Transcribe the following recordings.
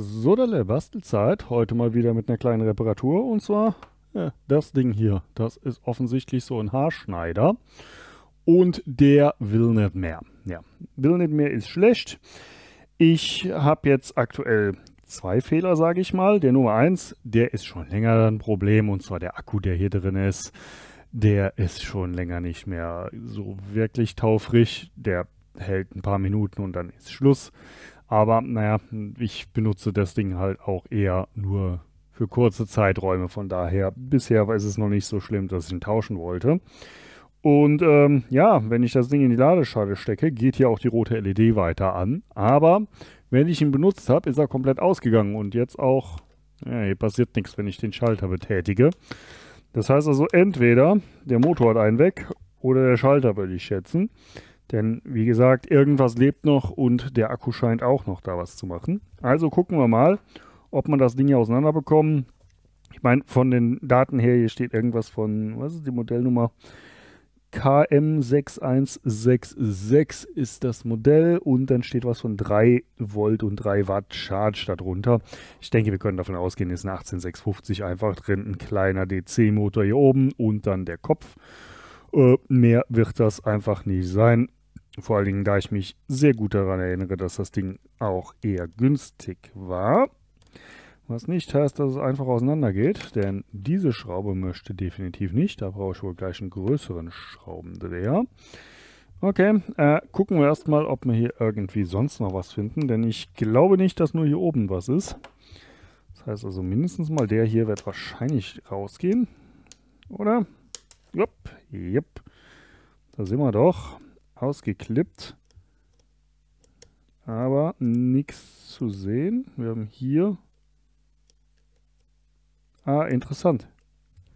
So, der Bastelzeit, heute mal wieder mit einer kleinen Reparatur und zwar ja, das Ding hier. Das ist offensichtlich so ein Haarschneider und der will nicht mehr. Ja, will nicht mehr ist schlecht. Ich habe jetzt aktuell zwei Fehler, sage ich mal. Der Nummer eins, der ist schon länger ein Problem und zwar der Akku, der hier drin ist. Der ist schon länger nicht mehr so wirklich taufrig. Der hält ein paar Minuten und dann ist Schluss. Aber naja, ich benutze das Ding halt auch eher nur für kurze Zeiträume. Von daher, bisher ist es noch nicht so schlimm, dass ich ihn tauschen wollte. Und ähm, ja, wenn ich das Ding in die Ladeschale stecke, geht hier auch die rote LED weiter an. Aber wenn ich ihn benutzt habe, ist er komplett ausgegangen. Und jetzt auch, ja, hier passiert nichts, wenn ich den Schalter betätige. Das heißt also, entweder der Motor hat einen weg oder der Schalter, würde ich schätzen. Denn wie gesagt, irgendwas lebt noch und der Akku scheint auch noch da was zu machen. Also gucken wir mal, ob man das Ding hier auseinanderbekommen. Ich meine, von den Daten her, hier steht irgendwas von, was ist die Modellnummer? KM6166 ist das Modell und dann steht was von 3 Volt und 3 Watt Charge darunter. Ich denke, wir können davon ausgehen, ist ein 18650 einfach drin, ein kleiner DC-Motor hier oben und dann der Kopf. Äh, mehr wird das einfach nicht sein. Vor allen Dingen, da ich mich sehr gut daran erinnere, dass das Ding auch eher günstig war. Was nicht heißt, dass es einfach auseinander geht, denn diese Schraube möchte definitiv nicht. Da brauche ich wohl gleich einen größeren Schraubendreher. Okay, äh, gucken wir erstmal, ob wir hier irgendwie sonst noch was finden, denn ich glaube nicht, dass nur hier oben was ist. Das heißt also, mindestens mal der hier wird wahrscheinlich rausgehen, oder? Jupp, jupp, da sind wir doch ausgeklippt. Aber nichts zu sehen. Wir haben hier... Ah, interessant.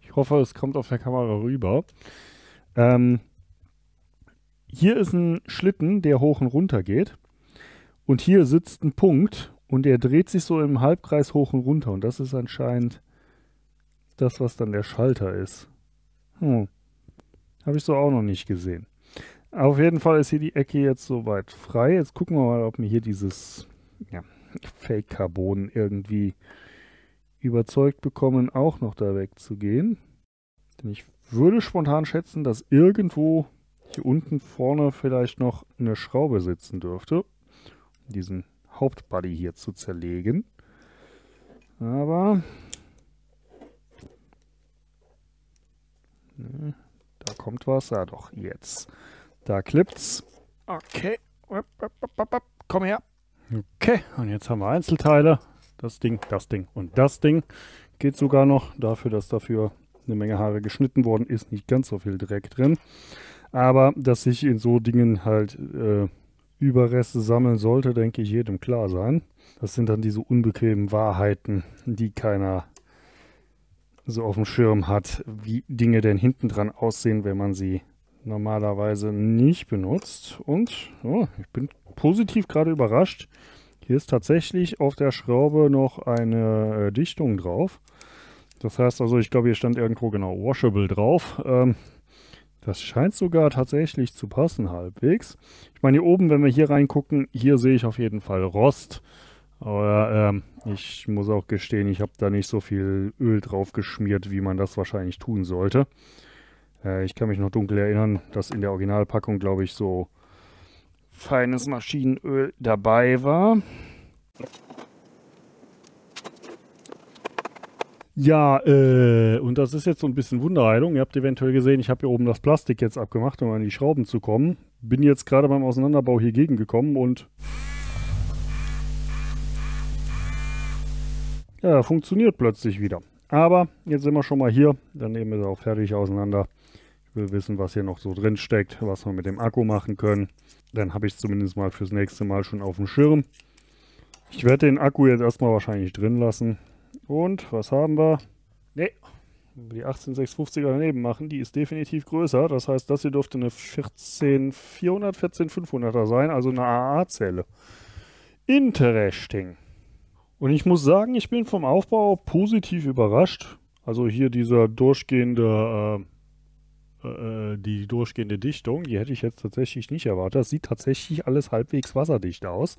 Ich hoffe, es kommt auf der Kamera rüber. Ähm, hier ist ein Schlitten, der hoch und runter geht. Und hier sitzt ein Punkt und der dreht sich so im Halbkreis hoch und runter. Und das ist anscheinend das, was dann der Schalter ist. Hm. Habe ich so auch noch nicht gesehen. Auf jeden Fall ist hier die Ecke jetzt soweit frei. Jetzt gucken wir mal, ob mir hier dieses ja, Fake-Carbon irgendwie überzeugt bekommen, auch noch da wegzugehen. Denn ich würde spontan schätzen, dass irgendwo hier unten vorne vielleicht noch eine Schraube sitzen dürfte, um diesen Hauptbody hier zu zerlegen. Aber... Ne, da kommt was. ja ah, doch, jetzt. Da klippt's. Okay. Komm her. Okay, und jetzt haben wir Einzelteile. Das Ding, das Ding und das Ding. Geht sogar noch dafür, dass dafür eine Menge Haare geschnitten worden ist. Nicht ganz so viel Dreck drin. Aber dass sich in so Dingen halt äh, Überreste sammeln sollte, denke ich, jedem klar sein. Das sind dann diese unbequemen Wahrheiten, die keiner so auf dem Schirm hat, wie Dinge denn hinten dran aussehen, wenn man sie normalerweise nicht benutzt. Und oh, ich bin positiv gerade überrascht. Hier ist tatsächlich auf der Schraube noch eine äh, Dichtung drauf. Das heißt also, ich glaube, hier stand irgendwo genau Washable drauf. Ähm, das scheint sogar tatsächlich zu passen halbwegs. Ich meine, hier oben, wenn wir hier reingucken, hier sehe ich auf jeden Fall Rost. Aber ähm, ich muss auch gestehen, ich habe da nicht so viel Öl drauf geschmiert, wie man das wahrscheinlich tun sollte. Äh, ich kann mich noch dunkel erinnern, dass in der Originalpackung, glaube ich, so feines Maschinenöl dabei war. Ja, äh, und das ist jetzt so ein bisschen Wunderheilung. Ihr habt eventuell gesehen, ich habe hier oben das Plastik jetzt abgemacht, um an die Schrauben zu kommen. Bin jetzt gerade beim Auseinanderbau hier gegengekommen und... Ja, funktioniert plötzlich wieder. Aber jetzt sind wir schon mal hier. Dann nehmen wir es auch fertig auseinander will wissen, was hier noch so drin steckt, was wir mit dem Akku machen können. Dann habe ich es zumindest mal fürs nächste Mal schon auf dem Schirm. Ich werde den Akku jetzt erstmal wahrscheinlich drin lassen. Und was haben wir? Ne, die 18650er daneben machen, die ist definitiv größer. Das heißt, das hier dürfte eine 14400, 14500er sein, also eine AA-Zelle. Interesting. Und ich muss sagen, ich bin vom Aufbau positiv überrascht. Also hier dieser durchgehende äh, äh, die durchgehende Dichtung. Die hätte ich jetzt tatsächlich nicht erwartet. Das sieht tatsächlich alles halbwegs wasserdicht aus.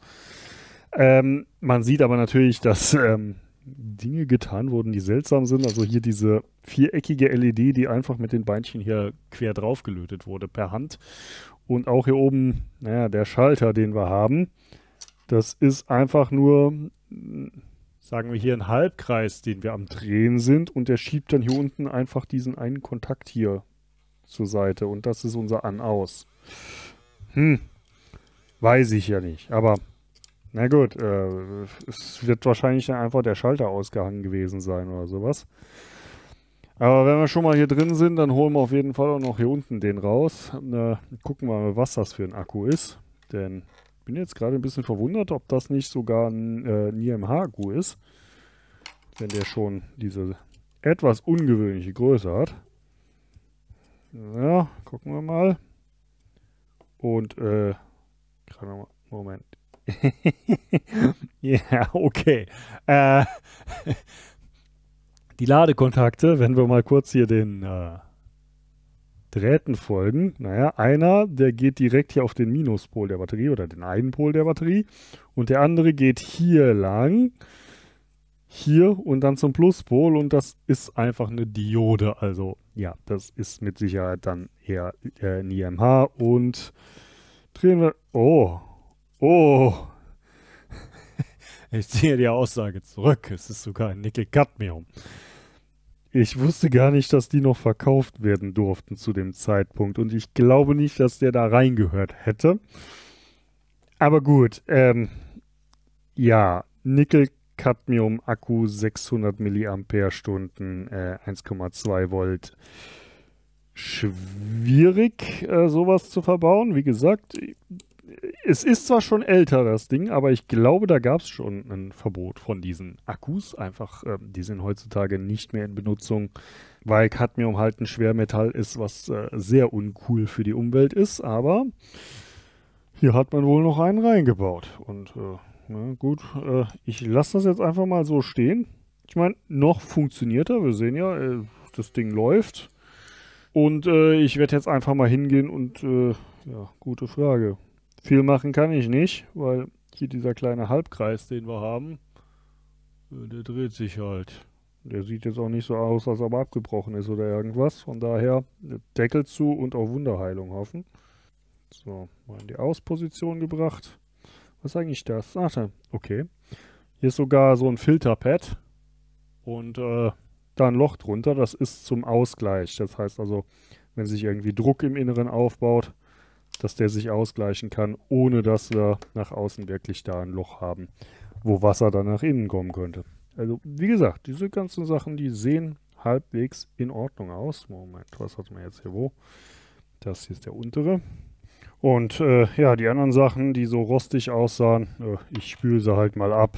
Ähm, man sieht aber natürlich, dass ähm, Dinge getan wurden, die seltsam sind. Also hier diese viereckige LED, die einfach mit den Beinchen hier quer drauf gelötet wurde per Hand. Und auch hier oben, naja, der Schalter, den wir haben, das ist einfach nur, sagen wir hier, ein Halbkreis, den wir am Drehen sind. Und der schiebt dann hier unten einfach diesen einen Kontakt hier zur Seite und das ist unser An-Aus. Hm, weiß ich ja nicht, aber na gut, äh, es wird wahrscheinlich dann einfach der Schalter ausgehangen gewesen sein oder sowas. Aber wenn wir schon mal hier drin sind, dann holen wir auf jeden Fall auch noch hier unten den raus. Äh, gucken wir mal, was das für ein Akku ist. Denn ich bin jetzt gerade ein bisschen verwundert, ob das nicht sogar ein äh, NIMH-Akku ist. Wenn der schon diese etwas ungewöhnliche Größe hat. Ja, gucken wir mal. Und, äh, Moment. ja, okay. Äh, die Ladekontakte, wenn wir mal kurz hier den äh, Drähten folgen. Naja, einer, der geht direkt hier auf den Minuspol der Batterie oder den einen Pol der Batterie und der andere geht hier lang hier und dann zum Pluspol und das ist einfach eine Diode. Also ja, das ist mit Sicherheit dann eher äh, ein IMH und drehen wir... Oh, oh. Ich ziehe die Aussage zurück. Es ist sogar ein Nickel-Cadmium. Ich wusste gar nicht, dass die noch verkauft werden durften zu dem Zeitpunkt und ich glaube nicht, dass der da reingehört hätte. Aber gut, ähm, ja, Nickel cadmium Cadmium-Akku, 600 mAh, äh, 1,2 Volt. Schwierig, äh, sowas zu verbauen. Wie gesagt, es ist zwar schon älter, das Ding, aber ich glaube, da gab es schon ein Verbot von diesen Akkus. Einfach, äh, die sind heutzutage nicht mehr in Benutzung, weil Cadmium halt ein Schwermetall ist, was äh, sehr uncool für die Umwelt ist. Aber hier hat man wohl noch einen reingebaut. Und äh, na gut, äh, ich lasse das jetzt einfach mal so stehen. Ich meine, noch funktioniert er. Wir sehen ja, äh, das Ding läuft. Und äh, ich werde jetzt einfach mal hingehen und, äh, ja, gute Frage. Viel machen kann ich nicht, weil hier dieser kleine Halbkreis, den wir haben, äh, der dreht sich halt. Der sieht jetzt auch nicht so aus, als ob er abgebrochen ist oder irgendwas. Von daher äh, Deckel zu und auf Wunderheilung hoffen. So, mal in die Ausposition gebracht. Was ist eigentlich das? Ach, okay. Hier ist sogar so ein Filterpad und äh, da ein Loch drunter. Das ist zum Ausgleich. Das heißt also, wenn sich irgendwie Druck im Inneren aufbaut, dass der sich ausgleichen kann, ohne dass wir nach außen wirklich da ein Loch haben, wo Wasser dann nach innen kommen könnte. Also wie gesagt, diese ganzen Sachen, die sehen halbwegs in Ordnung aus. Moment, was hat man jetzt hier wo? Das hier ist der untere. Und äh, ja, die anderen Sachen, die so rostig aussahen, äh, ich spüle sie halt mal ab,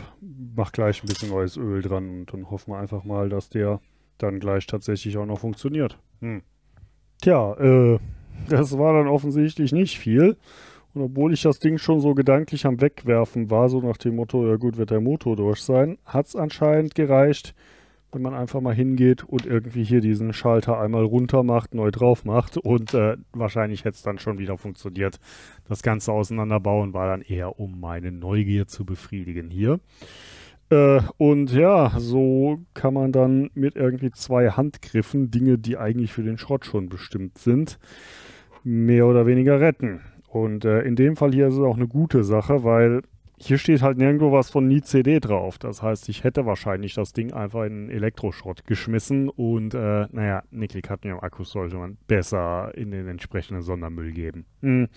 mach gleich ein bisschen neues Öl dran und dann hoffen wir einfach mal, dass der dann gleich tatsächlich auch noch funktioniert. Hm. Tja, äh, das war dann offensichtlich nicht viel. Und obwohl ich das Ding schon so gedanklich am Wegwerfen war, so nach dem Motto, ja gut, wird der Motor durch sein, hat es anscheinend gereicht, wenn man einfach mal hingeht und irgendwie hier diesen Schalter einmal runter macht, neu drauf macht und äh, wahrscheinlich hätte es dann schon wieder funktioniert. Das Ganze auseinanderbauen war dann eher, um meine Neugier zu befriedigen hier. Äh, und ja, so kann man dann mit irgendwie zwei Handgriffen Dinge, die eigentlich für den Schrott schon bestimmt sind, mehr oder weniger retten. Und äh, in dem Fall hier ist es auch eine gute Sache, weil hier steht halt nirgendwo was von nie CD drauf. Das heißt, ich hätte wahrscheinlich das Ding einfach in Elektroschrott geschmissen und äh, naja, Nickel-Cadmium-Akkus sollte man besser in den entsprechenden Sondermüll geben. Hm.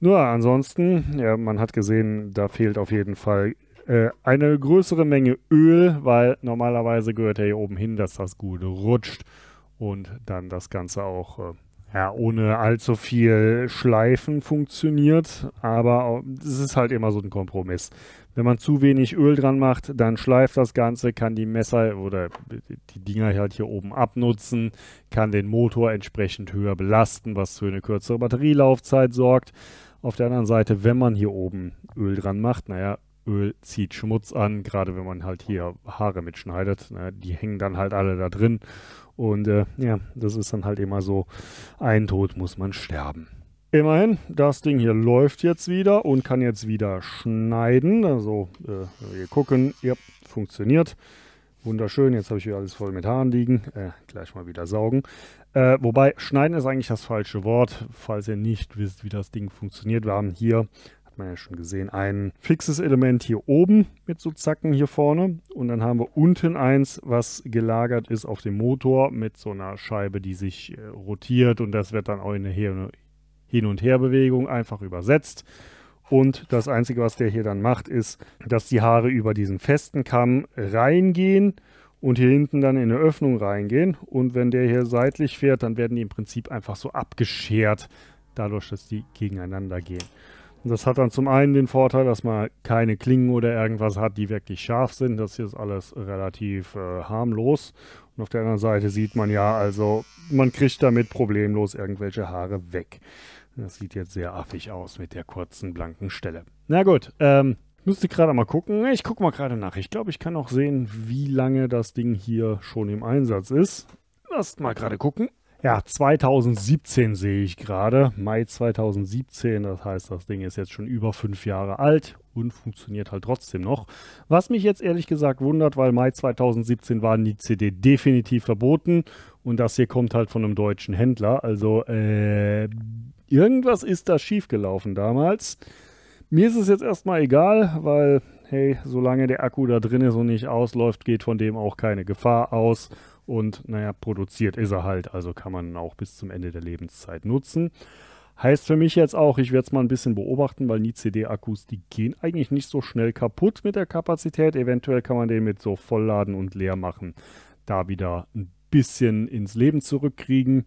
Nur ansonsten, ja, man hat gesehen, da fehlt auf jeden Fall äh, eine größere Menge Öl, weil normalerweise gehört er hier oben hin, dass das gut rutscht und dann das Ganze auch äh, ja, ohne allzu viel Schleifen funktioniert, aber es ist halt immer so ein Kompromiss. Wenn man zu wenig Öl dran macht, dann schleift das Ganze, kann die Messer oder die Dinger halt hier oben abnutzen, kann den Motor entsprechend höher belasten, was für eine kürzere Batterielaufzeit sorgt. Auf der anderen Seite, wenn man hier oben Öl dran macht, naja, Öl zieht Schmutz an, gerade wenn man halt hier Haare mitschneidet. Ne? Die hängen dann halt alle da drin. Und äh, ja, das ist dann halt immer so, ein Tod muss man sterben. Immerhin, das Ding hier läuft jetzt wieder und kann jetzt wieder schneiden. Also äh, wir gucken, ja, funktioniert. Wunderschön, jetzt habe ich hier alles voll mit Haaren liegen. Äh, gleich mal wieder saugen. Äh, wobei, schneiden ist eigentlich das falsche Wort, falls ihr nicht wisst, wie das Ding funktioniert. Wir haben hier man ja schon gesehen, ein fixes Element hier oben mit so Zacken hier vorne. Und dann haben wir unten eins, was gelagert ist auf dem Motor mit so einer Scheibe, die sich äh, rotiert. Und das wird dann auch in eine Hin- und Herbewegung einfach übersetzt. Und das Einzige, was der hier dann macht, ist, dass die Haare über diesen festen Kamm reingehen und hier hinten dann in eine Öffnung reingehen. Und wenn der hier seitlich fährt, dann werden die im Prinzip einfach so abgeschert, dadurch, dass die gegeneinander gehen. Das hat dann zum einen den Vorteil, dass man keine Klingen oder irgendwas hat, die wirklich scharf sind. Das hier ist alles relativ äh, harmlos. Und auf der anderen Seite sieht man ja, also man kriegt damit problemlos irgendwelche Haare weg. Das sieht jetzt sehr affig aus mit der kurzen blanken Stelle. Na gut, ähm, müsste gerade mal gucken. Ich gucke mal gerade nach. Ich glaube, ich kann auch sehen, wie lange das Ding hier schon im Einsatz ist. Lasst mal gerade gucken. Ja, 2017 sehe ich gerade. Mai 2017, das heißt, das Ding ist jetzt schon über fünf Jahre alt und funktioniert halt trotzdem noch. Was mich jetzt ehrlich gesagt wundert, weil Mai 2017 waren die CD definitiv verboten und das hier kommt halt von einem deutschen Händler. Also äh, irgendwas ist da schiefgelaufen damals. Mir ist es jetzt erstmal egal, weil hey, solange der Akku da drin ist und nicht ausläuft, geht von dem auch keine Gefahr aus und naja, produziert ist er halt, also kann man auch bis zum Ende der Lebenszeit nutzen. Heißt für mich jetzt auch, ich werde es mal ein bisschen beobachten, weil Nie-CD-Akkus, die gehen eigentlich nicht so schnell kaputt mit der Kapazität. Eventuell kann man den mit so Vollladen und leer machen, da wieder ein bisschen ins Leben zurückkriegen.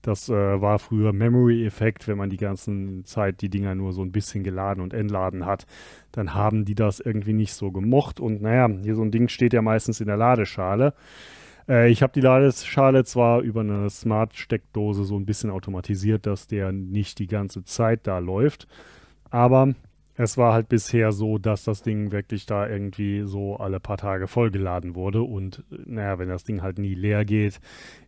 Das äh, war früher Memory-Effekt, wenn man die ganze Zeit die Dinger nur so ein bisschen geladen und entladen hat. Dann haben die das irgendwie nicht so gemocht. Und naja, hier so ein Ding steht ja meistens in der Ladeschale. Äh, ich habe die Ladeschale zwar über eine Smart-Steckdose so ein bisschen automatisiert, dass der nicht die ganze Zeit da läuft, aber es war halt bisher so, dass das Ding wirklich da irgendwie so alle paar Tage vollgeladen wurde. Und naja, wenn das Ding halt nie leer geht,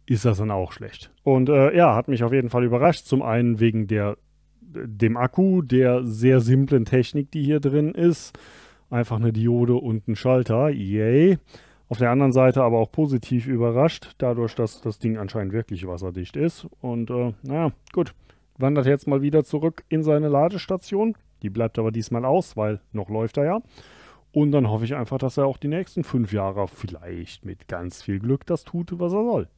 ist das dann auch schlecht. Und äh, ja, hat mich auf jeden Fall überrascht. Zum einen wegen der, dem Akku, der sehr simplen Technik, die hier drin ist. Einfach eine Diode und ein Schalter. Yay. Auf der anderen Seite aber auch positiv überrascht, dadurch, dass das Ding anscheinend wirklich wasserdicht ist. Und äh, naja, gut, wandert jetzt mal wieder zurück in seine Ladestation. Die bleibt aber diesmal aus, weil noch läuft er ja. Und dann hoffe ich einfach, dass er auch die nächsten fünf Jahre vielleicht mit ganz viel Glück das tut, was er soll.